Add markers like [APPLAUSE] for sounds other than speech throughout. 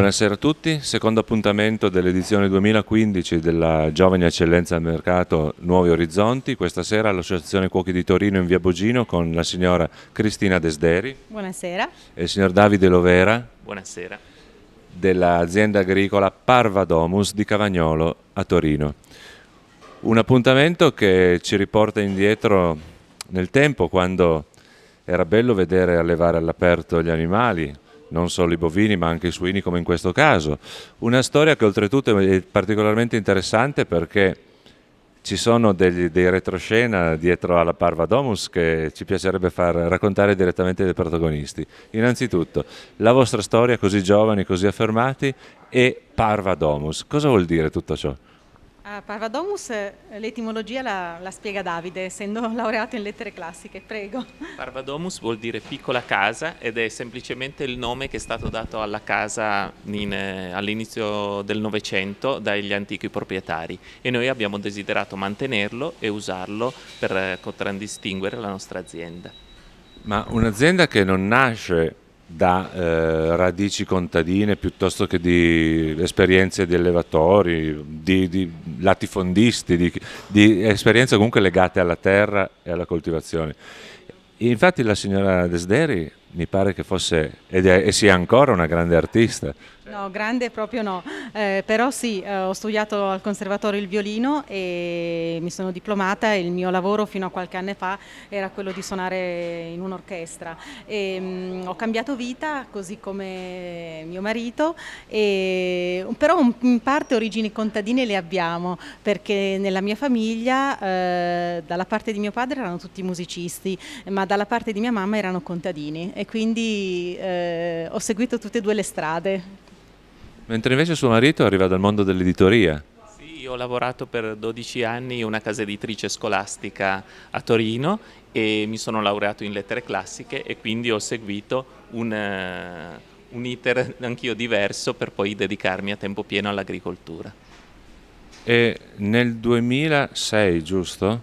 Buonasera a tutti, secondo appuntamento dell'edizione 2015 della Giovane Eccellenza al Mercato Nuovi Orizzonti, questa sera all'Associazione Cuochi di Torino in via Bogino con la signora Cristina Desderi. Buonasera. E il signor Davide Lovera. Buonasera. Dell'azienda agricola Parva Domus di Cavagnolo a Torino. Un appuntamento che ci riporta indietro nel tempo quando era bello vedere allevare all'aperto gli animali, non solo i bovini ma anche i suini come in questo caso. Una storia che oltretutto è particolarmente interessante perché ci sono degli, dei retroscena dietro alla Parva Domus che ci piacerebbe far raccontare direttamente dai protagonisti. Innanzitutto, la vostra storia così giovani, così affermati e Parva Domus. Cosa vuol dire tutto ciò? A Parvadomus eh, l'etimologia la, la, spiega Davide, essendo [LAUGHS] laureato in lettere classiche, prego. Parvadomus vuol dire piccola casa ed è semplicemente il nome che è stato dato alla casa eh, all'inizio del Novecento dagli antichi proprietari e noi abbiamo desiderato mantenerlo e usarlo per eh, contraddistinguere la nostra azienda. Ma un'azienda che non nasce da eh, radici contadine piuttosto che di esperienze di allevatori, di, di latifondisti, di, di, esperienze comunque legate alla terra e alla coltivazione. Infatti la signora Desderi mi pare che fosse, ed è, e sia ancora una grande artista, No, grande proprio no, eh, però sì, eh, ho studiato al conservatorio il violino e mi sono diplomata e il mio lavoro fino a qualche anno fa era quello di suonare in un'orchestra. E, ehm, mh, ho cambiato vita così come mio marito, e, però in parte origini contadine le abbiamo perché nella mia famiglia eh, dalla parte di mio padre erano tutti musicisti, ma dalla parte di mia mamma erano contadini e quindi eh, ho seguito tutte e due le strade. Mentre invece suo marito arriva dal mondo dell'editoria. Sì, ho lavorato per 12 anni in una casa editrice scolastica a Torino e mi sono laureato in lettere classiche e quindi ho seguito un, eh, un iter anch'io diverso per poi dedicarmi a tempo pieno all'agricoltura. E nel 2006, giusto?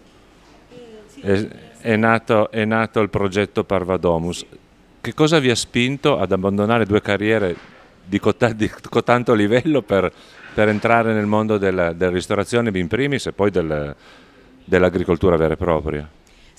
Eh, è, è, nato, è nato il progetto Parvadomus. Che cosa vi ha spinto ad abbandonare due carriere di, cota, di cotanto livello per, per, entrare nel mondo della, della ristorazione in primis e poi del, dell'agricoltura vera e propria.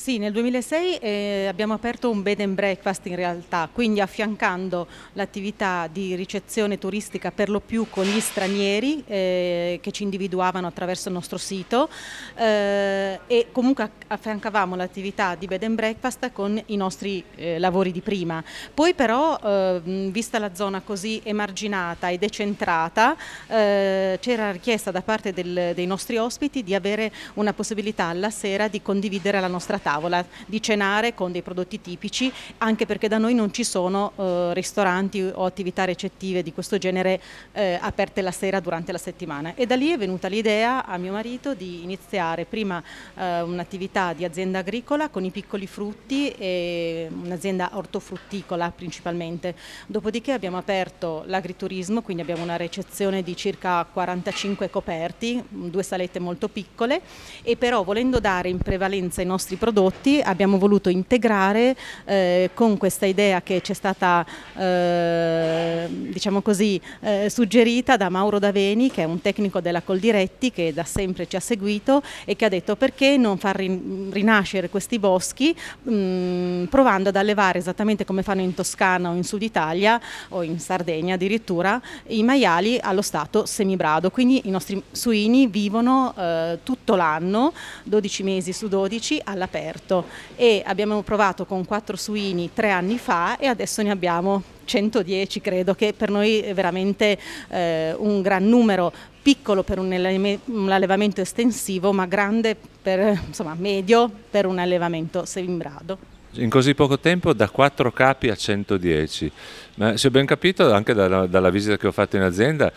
Sì, nel 2006 eh, abbiamo aperto un bed and breakfast in realtà, quindi affiancando l'attività di ricezione turistica per lo più con gli stranieri eh, che ci individuavano attraverso il nostro sito eh, e comunque affiancavamo l'attività di bed and breakfast con i nostri eh, lavori di prima. Poi però, eh, vista la zona così emarginata e decentrata, eh, c'era richiesta da parte del, dei nostri ospiti di avere una possibilità alla sera di condividere la nostra tavola tavola, di cenare con dei prodotti tipici, anche perché da noi non ci sono eh, ristoranti o attività recettive di questo genere eh, aperte la sera durante la settimana. E da lì è venuta l'idea a mio marito di iniziare prima eh, un'attività di azienda agricola con i piccoli frutti e un'azienda ortofrutticola principalmente. Dopodiché abbiamo aperto l'agriturismo, quindi abbiamo una recezione di circa 45 coperti, due salette molto piccole e però volendo dare in prevalenza i nostri prodotti prodotti abbiamo voluto integrare eh, con questa idea che ci è stata eh, diciamo così, eh, suggerita da Mauro Daveni che è un tecnico della Coldiretti che da sempre ci ha seguito e che ha detto perché non far rinascere questi boschi mh, mm, provando ad allevare esattamente come fanno in Toscana o in Sud Italia o in Sardegna addirittura i maiali allo stato semibrado quindi i nostri suini vivono eh, tutto l'anno 12 mesi su 12 all'aperto all'aperto e abbiamo provato con quattro suini tre anni fa e adesso ne abbiamo 110 credo che per noi è veramente eh, un gran numero piccolo per un, un, allevamento estensivo ma grande per insomma medio per un allevamento sembrado. In così poco tempo da 4 capi a 110, ma se ho ben capito anche dalla, dalla visita che ho fatto in azienda,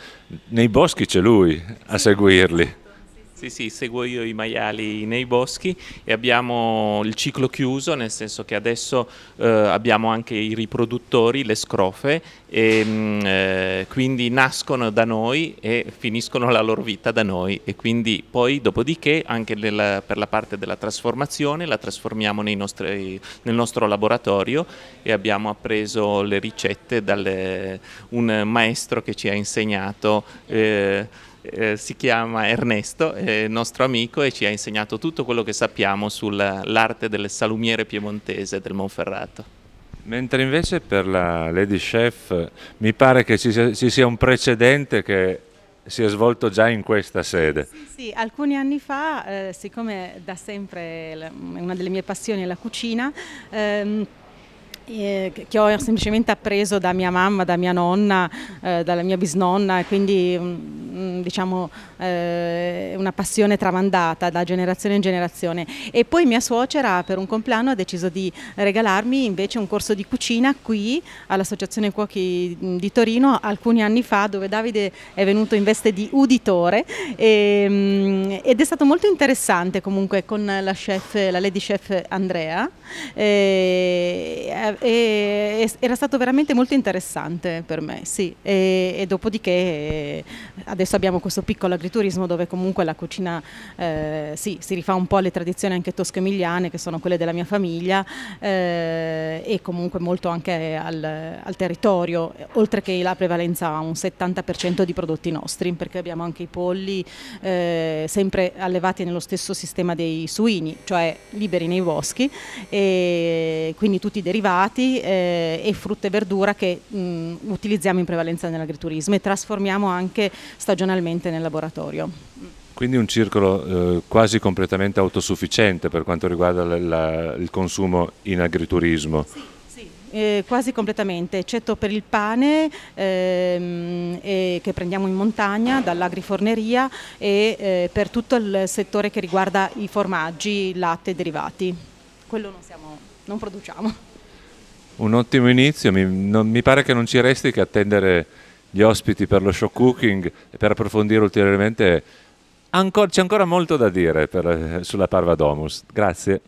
nei boschi c'è lui a seguirli. Sì, sì, seguo io i maiali nei boschi e abbiamo il ciclo chiuso, nel senso che adesso eh, abbiamo anche i riproduttori, le scrofe, e, mh, mm, eh, quindi nascono da noi e finiscono la loro vita da noi e quindi poi dopodiché anche nella, per la parte della trasformazione la trasformiamo nostri, nel nostro laboratorio e abbiamo appreso le ricette da un maestro che ci ha insegnato. Eh, eh, si chiama Ernesto, è nostro amico e ci ha insegnato tutto quello che sappiamo sull'arte delle salumiere piemontese del Monferrato. Mentre invece per la Lady Chef mi pare che ci sia, ci sia un precedente che si è svolto già in questa sede. Sì, sì alcuni anni fa, eh, siccome da sempre una delle mie passioni è la cucina, ehm, eh, che ho semplicemente appreso da mia mamma, da mia nonna, eh, dalla mia bisnonna, quindi mm, Mm, diciamo, eh, una passione tramandata da generazione in generazione. E poi mia suocera per un compleanno ha deciso di regalarmi invece un corso di cucina qui all'Associazione Cuochi mm, di Torino alcuni anni fa dove Davide è venuto in veste di uditore e, ehm, ed è stato molto interessante comunque con la, chef, la lady chef Andrea. Eh, eh, e, e, era stato veramente molto interessante per me, sì. e dopodiché adesso eh, adesso abbiamo questo piccolo agriturismo dove comunque la cucina eh, sì, si rifà un po' alle tradizioni anche tosco-emiliane che sono quelle della mia famiglia eh, e comunque molto anche al, al, territorio, oltre che la prevalenza a un 70% di prodotti nostri perché abbiamo anche i polli eh, sempre allevati nello stesso sistema dei suini, cioè liberi nei boschi e quindi tutti i derivati eh, e frutta e verdura che mh, mm, utilizziamo in prevalenza nell'agriturismo e trasformiamo anche stagionalmente nel laboratorio. Quindi un circolo eh, quasi completamente autosufficiente per quanto riguarda la, la, il consumo in agriturismo. Sì. Eh, quasi completamente, eccetto per il pane ehm, eh, che prendiamo in montagna dall'agriforneria e eh, per tutto il settore che riguarda i formaggi, latte e derivati. Quello non, siamo, non produciamo. Un ottimo inizio, mi, non, mi pare che non ci resti che attendere gli ospiti per lo show cooking e per approfondire ulteriormente. Ancora, c'è ancora molto da dire per, eh, sulla Parva Domus. Grazie.